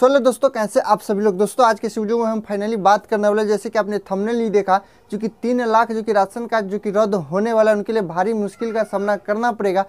सोलह दोस्तों कैसे आप सभी लोग दोस्तों आज के इस वीडियो में हम फाइनली बात करने वाले जैसे कि आपने थंबनेल नहीं देखा जो कि तीन लाख जो कि राशन कार्ड जो कि रद्द होने वाला है उनके लिए भारी मुश्किल का सामना करना पड़ेगा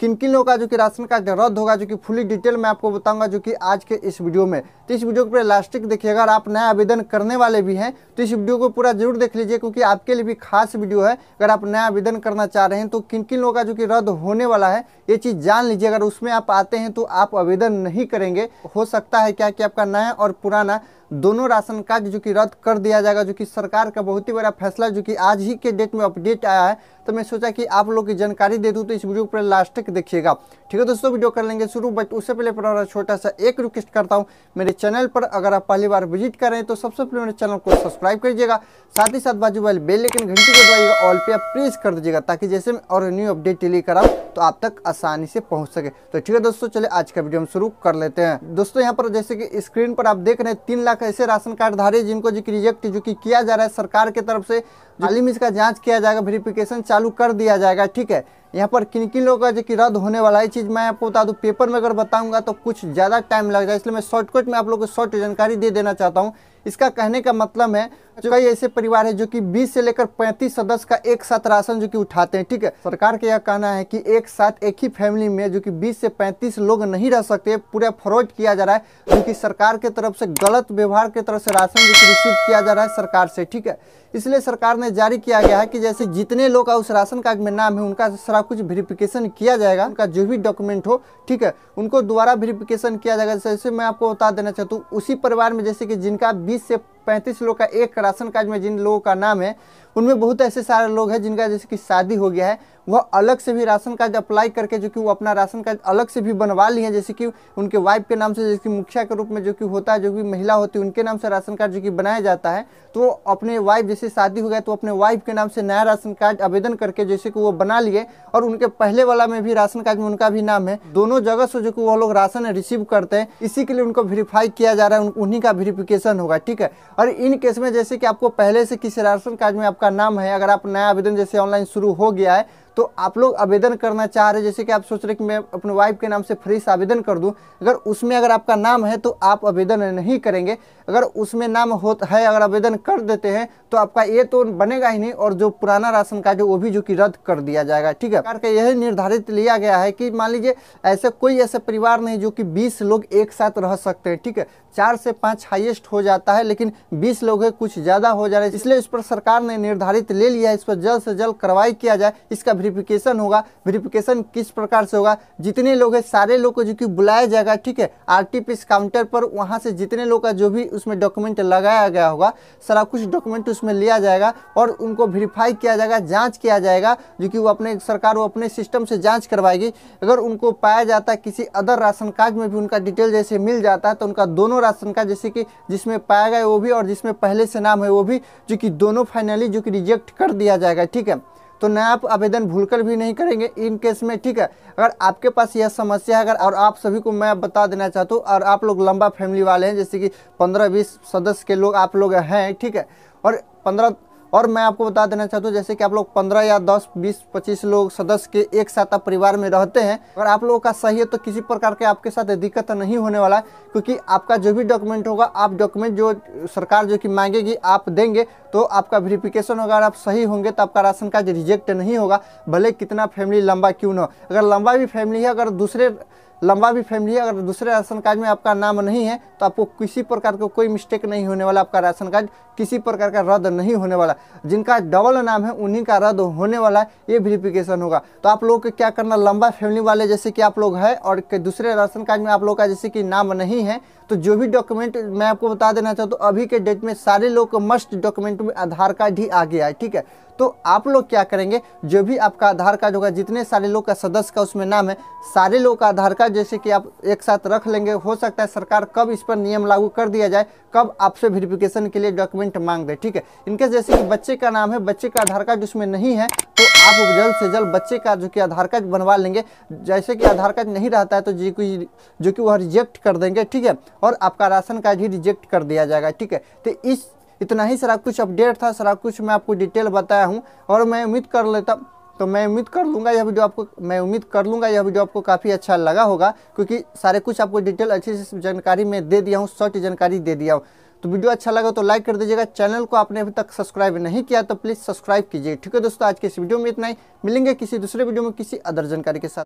किन किन लोगों का जो कि राशन कार्ड रद्द होगा जो कि फुली डिटेल मैं आपको बताऊंगा जो कि आज के इस वीडियो में तो इस वीडियो को पूरा लास्टिक देखिए अगर आप नया आवेदन करने वाले भी हैं तो इस वीडियो को पूरा जरूर देख लीजिए क्योंकि आपके लिए भी खास वीडियो है अगर आप नया आवेदन करना चाह रहे हैं तो किन किन लोगों का जो कि रद्द होने वाला है ये चीज़ जान लीजिए अगर उसमें आप आते हैं तो आप आवेदन नहीं करेंगे हो सकता है क्या कि आपका नया और पुराना दोनों राशन कार्ड जो कि रद्द कर दिया जाएगा जो कि सरकार का बहुत ही बड़ा फैसला जो कि आज ही के डेट में अपडेट आया है तो मैं सोचा कि आप लोग की जानकारी दे दूँ तो इस वीडियो पर लास्ट तक देखिएगा ठीक है दोस्तों वीडियो कर लेंगे शुरू बट उससे पहले पूरा छोटा सा एक रिक्वेस्ट करता हूँ मेरे चैनल पर अगर आप पहली बार विजिट करें तो सबसे पहले मेरे चैनल को सब्सक्राइब करिएगा साथ ही साथ बाजू वाले बेल लेकिन घंटी को दबाइएगा ऑल पे आप प्रेस कर दीजिएगा ताकि जैसे और न्यू अपडेट डिलीट कराऊँ तो आप तक आसानी से पहुंच सके तो ठीक है दोस्तों चले आज का वीडियो हम शुरू कर लेते हैं दोस्तों यहाँ पर जैसे कि स्क्रीन पर आप देख रहे हैं तीन लाख ऐसे राशन कार्डधारी जिनको जो रिजेक्ट जो कि किया जा रहा है सरकार की तरफ से आलिम इसका जाँच किया जाएगा वेरिफिकेशन चालू कर दिया जाएगा ठीक है यहाँ पर किन किन लोगों का जो रद्द होने वाला है चीज़ मैं आपको बता दूँ पेपर में अगर बताऊँगा तो कुछ ज़्यादा टाइम लग जाए इसलिए मैं शॉर्टकट में आप लोग को शॉर्ट जानकारी दे देना चाहता हूँ इसका कहने का मतलब है जो कई ऐसे परिवार है जो कि 20 से लेकर 35 सदस्य का एक साथ राशन जो कि उठाते हैं ठीक है सरकार का यह कहना है कि एक साथ एक ही फैमिली में जो कि 20 से 35 लोग नहीं रह सकते पूरा फ्रॉड किया जा रहा है जो कि सरकार के तरफ से गलत व्यवहार के तरफ से राशन जो कि रिसीव किया जा रहा है सरकार से ठीक है इसलिए सरकार ने जारी किया गया है कि जैसे जितने लोग उस राशन कार्ड में नाम है उनका सारा कुछ वेरिफिकेशन किया जाएगा उनका जो भी डॉक्यूमेंट हो ठीक है उनको दोबारा वेरिफिकेशन किया जाएगा जैसे मैं आपको बता देना चाहता हूँ उसी परिवार में जैसे कि जिनका बीस से पैंतीस लोग का एक राशन कार्ड में जिन लोगों का नाम है उनमें बहुत ऐसे सारे लोग हैं जिनका जैसे कि शादी हो गया है वह अलग से भी राशन कार्ड अप्लाई करके जो कि वो अपना राशन कार्ड अलग से भी बनवा लिए हैं जैसे कि उनके वाइफ के नाम से जैसे कि मुखिया के रूप में जो कि होता है जो कि महिला होती है उनके नाम से राशन कार्ड जो कि बनाया जाता है तो अपने वाइफ जैसे शादी हो गया तो अपने वाइफ के नाम से नया राशन कार्ड आवेदन करके जैसे कि वो बना लिए और उनके पहले वाला में भी राशन कार्ड में उनका भी नाम है दोनों जगह से जो कि वो लोग राशन रिसीव करते हैं इसी के लिए उनको वेरीफाई किया जा रहा है उन्हीं का वेरीफिकेशन होगा ठीक है और इन केस में जैसे कि आपको पहले से किसी राशन कार्ड में आपका नाम है अगर आप नया आवेदन जैसे ऑनलाइन शुरू हो गया है तो आप लोग आवेदन करना चाह रहे जैसे कि आप सोच रहे कि मैं अपने वाइफ के नाम से फ्री से आवेदन कर दूं अगर उसमें अगर आपका नाम है तो आप आवेदन नहीं करेंगे अगर उसमें नाम हो है अगर आवेदन कर देते हैं तो आपका ये तो बनेगा ही नहीं और जो पुराना राशन कार्ड है वो भी जो कि रद्द कर दिया जाएगा ठीक है सरकार का यह निर्धारित लिया गया है कि मान लीजिए ऐसे कोई ऐसे परिवार नहीं जो कि बीस लोग एक साथ रह सकते हैं ठीक है चार से पाँच हाइएस्ट हो जाता है लेकिन बीस लोग है कुछ ज़्यादा हो जा रहे हैं इसलिए इस पर सरकार ने निर्धारित ले लिया इस पर जल्द से जल्द कार्रवाई किया जाए इसका वेरिफिकेशन होगा वेरिफिकेशन किस प्रकार से होगा जितने लोग हैं सारे लोग को जो कि बुलाया जाएगा ठीक है आर काउंटर पर वहाँ से जितने लोग का जो भी उसमें डॉक्यूमेंट लगाया गया होगा सारा कुछ डॉक्यूमेंट उसमें लिया जाएगा और उनको वेरीफाई किया जाएगा जाँच किया जाएगा जो कि वो अपने सरकार वो अपने सिस्टम से जाँच करवाएगी अगर उनको पाया जाता है किसी अदर राशन कार्ड में भी उनका डिटेल जैसे मिल जाता है तो उनका दोनों राशन कार्ड जैसे कि जिसमें पाया गया वो भी और जिसमें पहले से नाम है वो भी जो कि दोनों फाइनली जो कि रिजेक्ट कर दिया जाएगा ठीक है तो नया आप आवेदन भूलकर भी नहीं करेंगे इन केस में ठीक है अगर आपके पास यह समस्या है अगर और आप सभी को मैं बता देना चाहता हूँ और आप लोग लंबा फैमिली वाले हैं जैसे कि पंद्रह बीस सदस्य के लोग आप लोग हैं ठीक है और पंद्रह और मैं आपको बता देना चाहता हूँ जैसे कि आप लोग पंद्रह या दस बीस पच्चीस लोग सदस्य के एक साथ आप परिवार में रहते हैं अगर आप लोगों का सही है तो किसी प्रकार के आपके साथ दिक्कत नहीं होने वाला है क्योंकि आपका जो भी डॉक्यूमेंट होगा आप डॉक्यूमेंट जो सरकार जो कि मांगेगी आप देंगे तो आपका वेरिफिकेशन होगा अगर आप सही होंगे तो आपका राशन कार्ड रिजेक्ट नहीं होगा भले कितना फैमिली लंबा क्यों ना अगर लंबा भी फैमिली है अगर दूसरे लंबा भी फैमिली है अगर दूसरे राशन कार्ड में आपका नाम नहीं है तो आपको किसी प्रकार का कोई मिस्टेक नहीं होने वाला आपका राशन कार्ड किसी प्रकार का रद्द नहीं होने वाला जिनका डबल नाम है उन्हीं का रद्द होने वाला है ये वेरिफिकेशन होगा तो आप लोग को क्या करना लंबा फैमिली वाले जैसे कि आप लोग है और दूसरे राशन कार्ड में आप लोग का जैसे कि नाम नहीं है तो जो भी डॉक्यूमेंट मैं आपको बता देना चाहता हूँ तो अभी के डेट में सारे लोग मस्ट डॉक्यूमेंट में आधार कार्ड ही आ गया है ठीक है तो आप लोग क्या करेंगे जो भी आपका आधार कार्ड होगा जितने सारे लोग का सदस्य का उसमें नाम है सारे लोग का आधार कार्ड जैसे कि आप एक साथ रख लेंगे हो सकता है सरकार कब इस पर नियम लागू कर दिया जाए कब आपसे वेरिफिकेशन के लिए डॉक्यूमेंट मांग दे ठीक है इनके जैसे कि बच्चे का नाम है बच्चे का आधार कार्ड उसमें नहीं है तो आप जल्द से जल्द बच्चे का जो कि आधार कार्ड बनवा लेंगे जैसे कि आधार कार्ड नहीं रहता है तो जी कोई जो कि वह रिजेक्ट कर देंगे ठीक है और आपका राशन कार्ड ही रिजेक्ट कर दिया जाएगा ठीक है तो इस इतना ही सारा कुछ अपडेट था सारा कुछ मैं आपको डिटेल बताया हूँ और मैं उम्मीद कर लेता तो मैं उम्मीद कर लूँगा यह वीडियो आपको मैं उम्मीद कर लूँगा यह वीडियो आपको काफ़ी अच्छा लगा होगा क्योंकि सारे कुछ आपको डिटेल अच्छी से जानकारी मैं दे दिया हूँ शॉर्ट जानकारी दे दिया हूँ तो वीडियो अच्छा लगा तो लाइक कर दीजिएगा चैनल को आपने अभी तक सब्सक्राइब नहीं किया तो प्लीज़ सब्सक्राइब कीजिए ठीक है दोस्तों आज के इस वीडियो में इतना ही मिलेंगे किसी दूसरे वीडियो में किसी अदर जानकारी के साथ